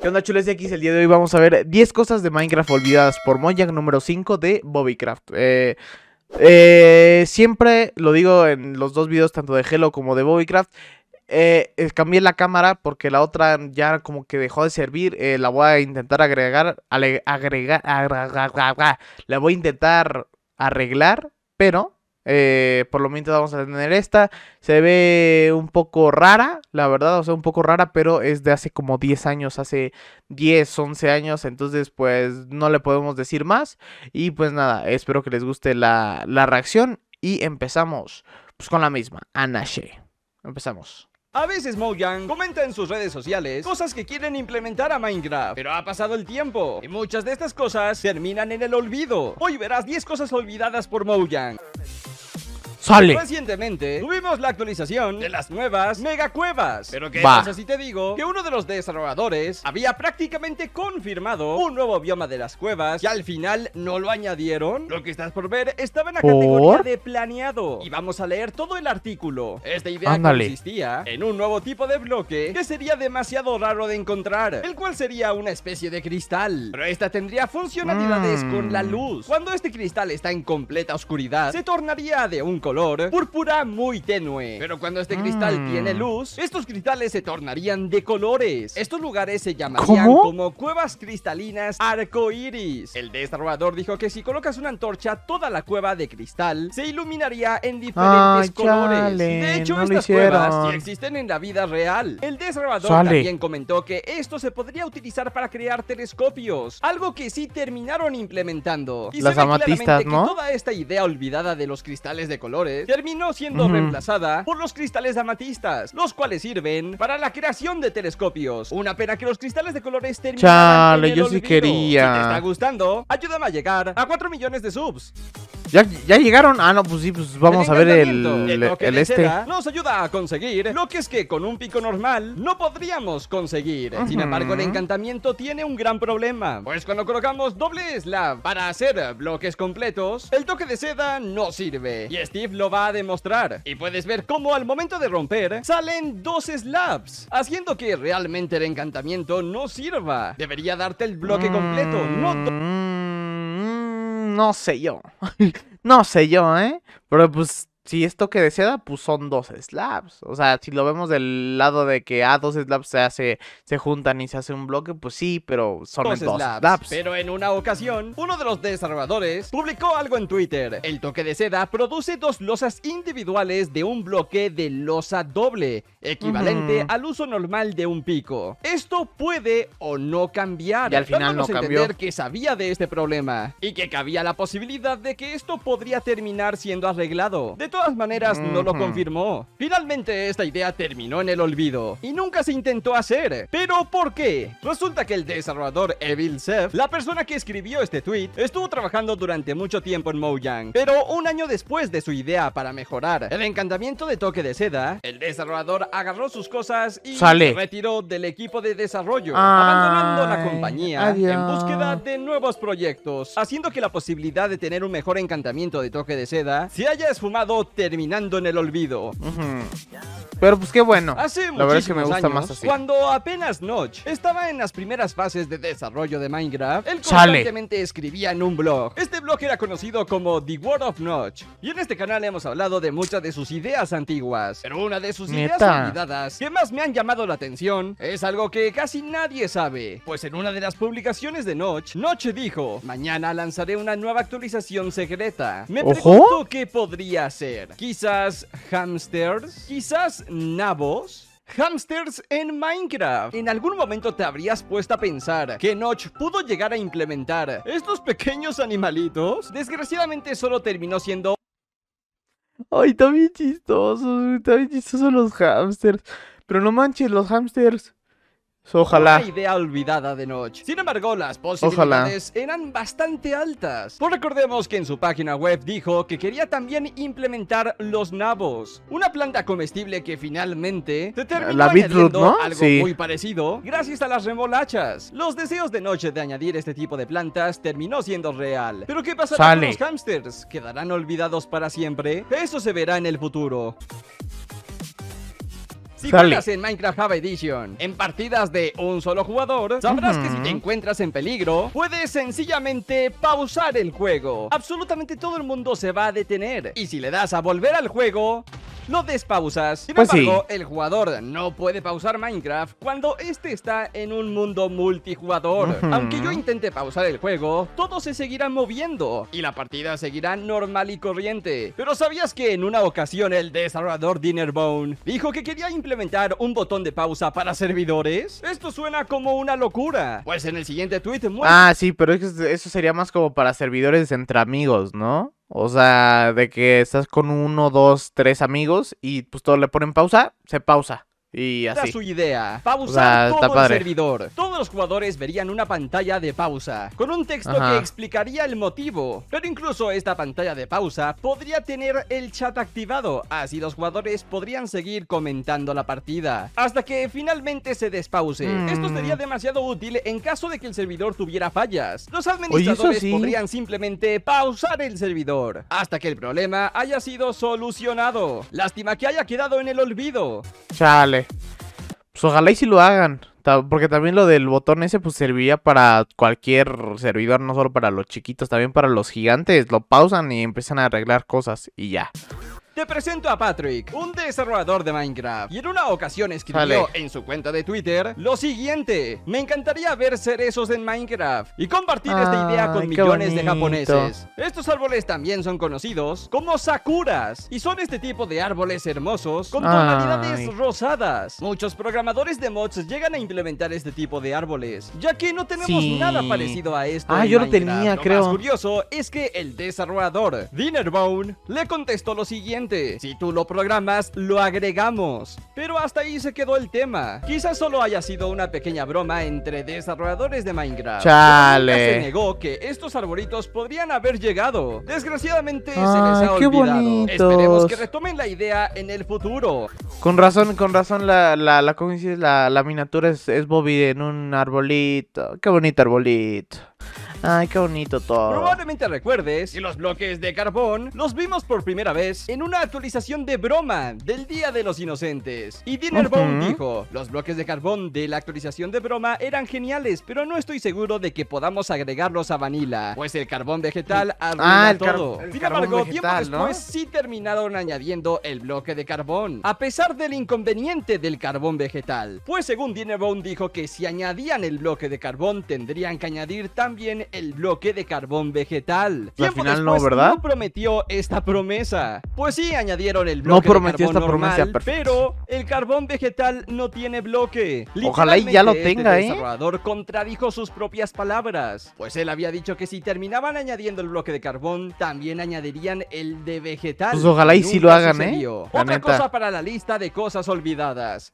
¿Qué onda chules de aquí? El día de hoy vamos a ver 10 cosas de Minecraft olvidadas por Mojang número 5 de Bobbycraft. Eh, eh, siempre lo digo en los dos videos, tanto de Hello como de Bobbycraft. Eh, cambié la cámara porque la otra ya como que dejó de servir. la voy a intentar agregar, agregar, agregar, la voy a intentar arreglar, pero eh, por lo menos vamos a tener esta. Se ve un poco rara, la verdad, o sea, un poco rara, pero es de hace como 10 años, hace 10, 11 años. Entonces, pues no le podemos decir más. Y pues nada, espero que les guste la, la reacción. Y empezamos pues, con la misma, Anashe. Empezamos. A veces Mojang comenta en sus redes sociales cosas que quieren implementar a Minecraft, pero ha pasado el tiempo y muchas de estas cosas terminan en el olvido. Hoy verás 10 cosas olvidadas por Mojang. Sale. Recientemente tuvimos la actualización de las nuevas megacuevas. Pero que pasa si te digo que uno de los desarrolladores había prácticamente confirmado un nuevo bioma de las cuevas y al final no lo añadieron. Lo que estás por ver estaba en la categoría de planeado. Y vamos a leer todo el artículo. Esta idea consistía en un nuevo tipo de bloque que sería demasiado raro de encontrar, el cual sería una especie de cristal. Pero esta tendría funcionalidades con la mm. luz. Cuando este cristal está en completa oscuridad, se tornaría de un color púrpura muy tenue. Pero cuando este cristal mm. tiene luz, estos cristales se tornarían de colores. Estos lugares se llamarían como cuevas cristalinas arcoíris. El desarrollador dijo que si colocas una antorcha, toda la cueva de cristal se iluminaría en diferentes colores. de hecho, estas cuevas existen en la vida real. El desarrollador también comentó que esto se podría utilizar para crear telescopios, algo que sí terminaron implementando. Y Las se ve amatistas, ¿no? Que toda esta idea olvidada de los cristales de color terminó siendo reemplazada por los cristales amatistas, los cuales sirven para la creación de telescopios. Una pena que los cristales de colores terminaran Chale, en el yo sí quería. Si te está gustando, ayúdame a llegar a 4 millones de subs. ¿Ya, llegaron? Ah, no, pues sí, pues vamos a ver el, el, este. Nos ayuda a conseguir lo que es que con un pico normal no podríamos conseguir. Sin embargo, el encantamiento tiene un gran problema. Pues cuando colocamos doble slab para hacer bloques completos, el toque de seda no sirve. Y Steve lo va a demostrar. Y puedes ver cómo al momento de romper salen dos slabs, haciendo que realmente el encantamiento no sirva. Debería darte el bloque completo, no... Mm no sé yo. no sé yo, ¿eh? Pero pues si esto que seda, pues son dos slabs. O sea, si lo vemos del lado de que a ah, dos slabs se hace, se juntan y se hace un bloque, pues sí, pero son dos, slabs. Pero en una ocasión, uno de los desarrolladores publicó algo en Twitter. El toque de seda produce dos losas individuales de un bloque de losa doble, equivalente al uso normal de un pico. Esto puede o no cambiar. Y al final no cambió. que sabía de este problema y que cabía la posibilidad de que esto podría terminar siendo arreglado. De todas maneras, no lo confirmó. Finalmente, esta idea terminó en el olvido y nunca se intentó hacer. ¿Pero por qué? Resulta que el desarrollador Evil la persona que escribió este tweet, estuvo trabajando durante mucho tiempo en Mojang, pero un año después de su idea para mejorar el encantamiento de toque de seda, el desarrollador agarró sus cosas y se retiró del equipo de desarrollo, abandonando la compañía en búsqueda de nuevos proyectos, haciendo que la posibilidad de tener un mejor encantamiento de toque de seda se haya esfumado terminando en el olvido. Pero pues qué bueno. Hace la verdad es que me gusta más así. Cuando apenas Notch estaba en las primeras fases de desarrollo de Minecraft, él constantemente escribía en un blog. Este blog era conocido como The World of Notch. Y en este canal hemos hablado de muchas de sus ideas antiguas. Pero una de sus ideas olvidadas que más me han llamado la atención es algo que casi nadie sabe. Pues en una de las publicaciones de Notch, Notch dijo: Mañana lanzaré una nueva actualización secreta. Me pregunto qué podría ser. Quizás hamsters. Quizás nabos. Hamsters en Minecraft. En algún momento te habrías puesto a pensar que Notch pudo llegar a implementar estos pequeños animalitos. Desgraciadamente solo terminó siendo... Ay, también chistosos, bien chistosos los hamsters. Pero no manches, los hamsters Ojalá. idea olvidada de noche. Sin embargo, las posibilidades eran bastante altas. Pues recordemos que en su página web dijo que quería también implementar los nabos, una planta comestible que finalmente se terminó La algo muy parecido gracias a las remolachas. Los deseos de noche de añadir este tipo de plantas terminó siendo real. Pero ¿qué pasará con los hamsters? ¿Quedarán olvidados para siempre? Eso se verá en el futuro. Si juegas en Minecraft Java Edition en partidas de un solo jugador, sabrás que si te encuentras en peligro, puedes sencillamente pausar el juego. Absolutamente todo el mundo se va a detener. Y si le das a volver al juego, lo despausas. Sin pues embargo, el jugador no puede pausar Minecraft cuando este está en un mundo multijugador. Aunque yo intente pausar el juego, todo se seguirá moviendo y la partida seguirá normal y corriente. Pero ¿sabías que en una ocasión el desarrollador Dinnerbone dijo que quería implementar un botón de pausa para servidores? Esto suena como una locura. Pues en el siguiente tweet Ah, sí, pero eso sería más como para servidores entre amigos, ¿no? O sea, de que estás con uno, dos, tres amigos y pues todo le ponen pausa, se pausa. Y así. su idea. Pausar el servidor. Todos los jugadores verían una pantalla de pausa, con un texto que explicaría el motivo. Pero incluso esta pantalla de pausa podría tener el chat activado, así los jugadores podrían seguir comentando la partida. Hasta que finalmente se despause. Mm. Esto sería demasiado útil en caso de que el servidor tuviera fallas. Los administradores podrían simplemente pausar el servidor, hasta que el problema haya sido solucionado. Lástima que haya quedado en el olvido. Chale. Pues ojalá y si lo hagan. Porque también lo del botón ese pues servía para cualquier servidor, no solo para los chiquitos, también para los gigantes. Lo pausan y empiezan a arreglar cosas y ya. Te presento a Patrick, un desarrollador de Minecraft, y en una ocasión escribió en su cuenta de Twitter lo siguiente: Me encantaría ver cerezos en Minecraft y compartir esta idea con millones de japoneses. Estos árboles también son conocidos como sakuras y son este tipo de árboles hermosos con tonalidades rosadas. Muchos programadores de mods llegan a implementar este tipo de árboles, ya que no tenemos nada parecido a esto. Ah, yo lo tenía, creo. Lo más curioso es que el desarrollador Dinnerbone le contestó lo siguiente. Si tú lo programas, lo agregamos. Pero hasta ahí se quedó el tema. Quizás solo haya sido una pequeña broma entre desarrolladores de Minecraft. Chale. Se negó que estos arbolitos podrían haber llegado. Desgraciadamente se les ha olvidado. Esperemos que retomen la idea en el futuro. Con razón, con razón la la la, miniatura es, es Bobby en un arbolito. Qué bonito arbolito. Ay, qué bonito todo. Probablemente recuerdes que los bloques de carbón los vimos por primera vez en una actualización de broma del Día de los Inocentes. Y Dinnerbone dijo, los bloques de carbón de la actualización de broma eran geniales, pero no estoy seguro de que podamos agregarlos a Vanilla, pues el carbón vegetal arruina ah, todo. El Sin embargo, tiempo después sí terminaron añadiendo el bloque de carbón, a pesar del inconveniente del carbón vegetal. Pues según Dinnerbone dijo que si añadían el bloque de carbón tendrían que añadir también el bloque de carbón vegetal. y al final no, ¿verdad? No prometió esta promesa. Pues sí, añadieron el bloque no prometió de carbón esta normal, pero el carbón vegetal no tiene bloque. Ojalá y ya lo tenga, ¿eh? El desarrollador contradijo sus propias palabras, pues él había dicho que si terminaban añadiendo el bloque de carbón, también añadirían el de vegetal. Pues ojalá y si lo hagan, ¿eh? Otra cosa para la lista de cosas olvidadas.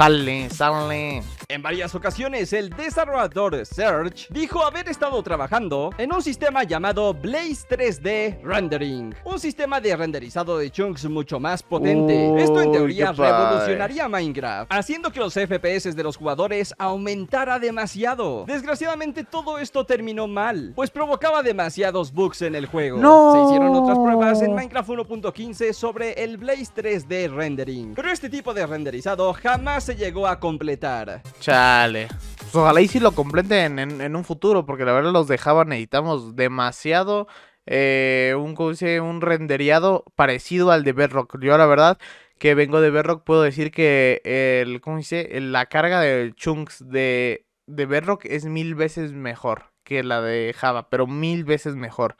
Sale, sale. En varias ocasiones, el desarrollador Search dijo haber estado trabajando en un sistema llamado Blaze 3D Rendering, un sistema de renderizado de chunks mucho más potente. Esto en teoría revolucionaría Minecraft, haciendo que los FPS de los jugadores aumentara demasiado. Desgraciadamente todo esto terminó mal, pues provocaba demasiados bugs en el juego. No. Se hicieron otras pruebas en Minecraft 1.15 sobre el Blaze 3D Rendering, pero este tipo de renderizado jamás llegó a completar. Chale. Pues ojalá y si lo completen en, un futuro, porque la verdad los dejaban, necesitamos demasiado. Eh, un, un rendereado parecido al de Bedrock. Yo la verdad que vengo de Bedrock puedo decir que el, ¿cómo la carga de chunks de, de Bedrock es mil veces mejor que la de Java, pero mil veces mejor.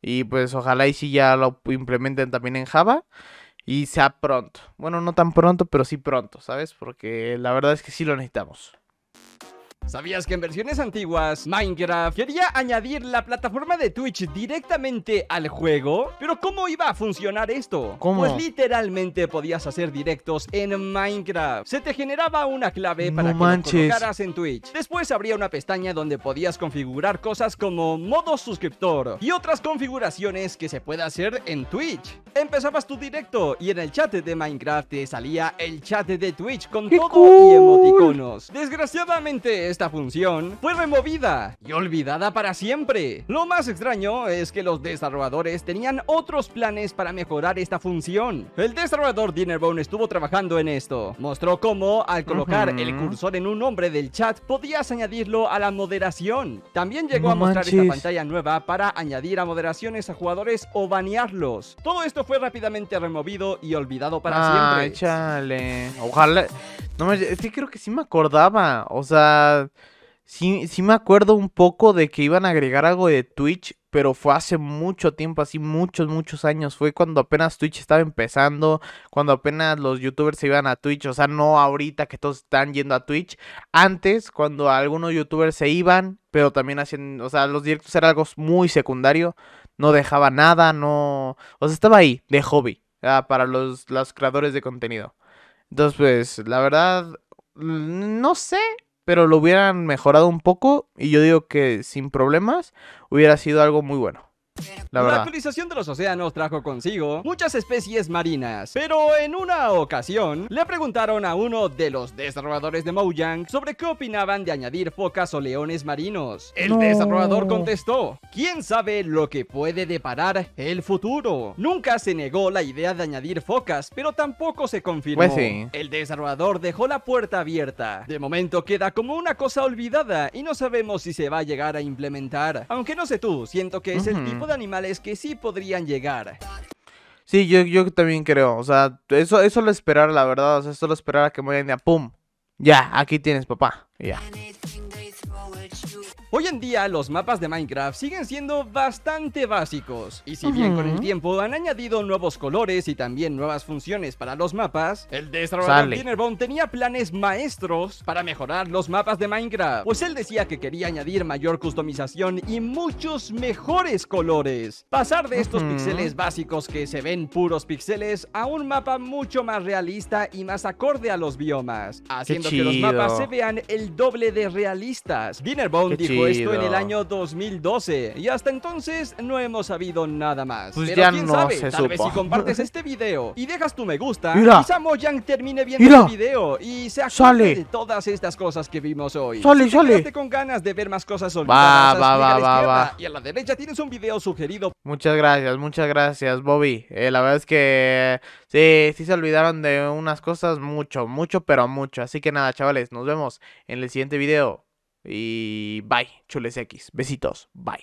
Y pues ojalá y si ya lo implementen también en Java y sea pronto. Bueno, no tan pronto, pero sí pronto, ¿sabes? Porque la verdad es que sí lo necesitamos. ¿Sabías que en versiones antiguas Minecraft quería añadir la plataforma de Twitch directamente al juego? Pero ¿cómo iba a funcionar esto? Pues literalmente podías hacer directos en Minecraft. Se te generaba una clave para que lo colocaras en Twitch. Después habría una pestaña donde podías configurar cosas como modo suscriptor y otras configuraciones que se puede hacer en Twitch. Empezabas tu directo y en el chat de Minecraft te salía el chat de Twitch con todo y emoticonos. Desgraciadamente esta función fue removida y olvidada para siempre. Lo más extraño es que los desarrolladores tenían otros planes para mejorar esta función. El desarrollador Dinnerbone estuvo trabajando en esto. Mostró cómo, al colocar el cursor en un nombre del chat, podías añadirlo a la moderación. También llegó a mostrar esta pantalla nueva para añadir a moderaciones a jugadores o banearlos. Todo esto fue rápidamente removido y olvidado para ah, siempre. Ojalá. No, creo que sí me acordaba. O sea, si sí, me acuerdo un poco de que iban a agregar algo de Twitch, pero fue hace mucho tiempo, así muchos, muchos años. Fue cuando apenas Twitch estaba empezando, cuando apenas los youtubers se iban a Twitch, o sea, no ahorita que todos están yendo a Twitch. Antes, cuando algunos youtubers se iban, pero también hacían, o sea, los directos era algo muy secundario, no dejaba nada, no, o sea, estaba ahí de hobby ah, para los, los creadores de contenido. Entonces, pues, la verdad, no sé, pero lo hubieran mejorado un poco y yo digo que sin problemas hubiera sido algo muy bueno. La, actualización de los océanos trajo consigo muchas especies marinas, pero en una ocasión le preguntaron a uno de los desarrolladores de Mojang sobre qué opinaban de añadir focas o leones marinos. El desarrollador contestó, ¿quién sabe lo que puede deparar el futuro? Nunca se negó la idea de añadir focas, pero tampoco se confirmó. Pues el desarrollador dejó la puerta abierta. De momento queda como una cosa olvidada y no sabemos si se va a llegar a implementar. Aunque no sé tú, siento que es el tipo de animales que sí podrían llegar. Sí, yo, yo también creo. O sea, eso, eso lo esperar, la verdad. O sea, solo esperar a que vayan a pum. Ya, aquí tienes, papá. Ya. Hoy en día los mapas de Minecraft siguen siendo bastante básicos, y si bien con el tiempo han añadido nuevos colores y también nuevas funciones para los mapas, el desarrollador Dinnerbone tenía planes maestros para mejorar los mapas de Minecraft, pues él decía que quería añadir mayor customización y muchos mejores colores. Pasar de estos pixeles píxeles básicos que se ven puros píxeles a un mapa mucho más realista y más acorde a los biomas, haciendo que los mapas se vean el doble de realistas. Dinnerbone dijo esto en el año 2012. Y hasta entonces no hemos sabido nada más. Pues ya quién no sabe, tal vez si compartes este video y dejas tu me gusta, Mira. quizá Mojang termine viendo el este video y se acuerde de todas estas cosas que vimos hoy. Sale, sale. con ganas de ver más cosas Va, va, Y a la derecha tienes un video sugerido. Muchas gracias, muchas gracias, Bobby. Eh, la verdad es que sí, sí se olvidaron de unas cosas mucho, mucho, pero mucho. Así que nada, chavales, nos vemos en el siguiente video. Y bye, chules X. Besitos, bye.